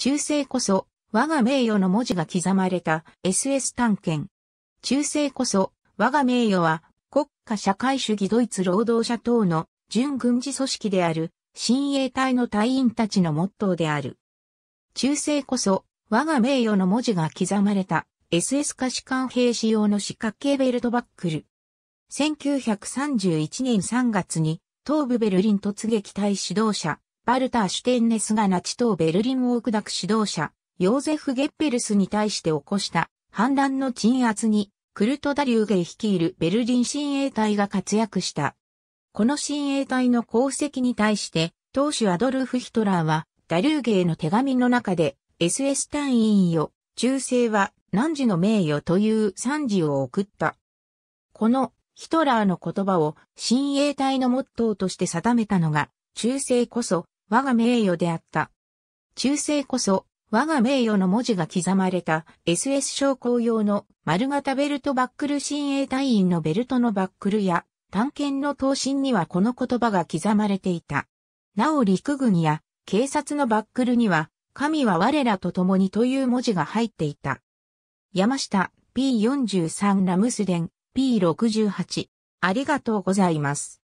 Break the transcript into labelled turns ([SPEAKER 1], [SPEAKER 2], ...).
[SPEAKER 1] 中世
[SPEAKER 2] こそ、我が名誉の文字が刻まれた SS 探検。中世こそ、我が名誉は、国家社会主義ドイツ労働者等の準軍事組織である、親衛隊の隊員たちのモットーである。中世こそ、我が名誉の文字が刻まれた SS 可視官兵士用の四角形ベルトバックル。1931年3月に東部ベルリン突撃隊指導者バルター・シュテンネスがナチ党ベルリンを砕く指導者、ヨーゼフ・ゲッペルスに対して起こした反乱の鎮圧に、クルト・ダリューゲ率いるベルリン親衛隊が活躍した。この親衛隊の功績に対して、当主アドルフ・ヒトラーは、ダリューゲイの手紙の中で、SS 隊員よ、忠誠は、汝の名誉という賛辞を送った。この、ヒトラーの言葉を、親衛隊のモットーとして定めたのが、忠誠こそ、我が名誉であった。中世こそ、我が名誉の文字が刻まれた SS 将校用の丸型ベルトバックル新衛隊員のベルトのバックルや探検の刀身にはこの言葉が刻まれていた。なお陸軍や警察のバックルには神は我らと共にという文字が入っていた。山下 P43 ラムスデン P68 ありがとうございます。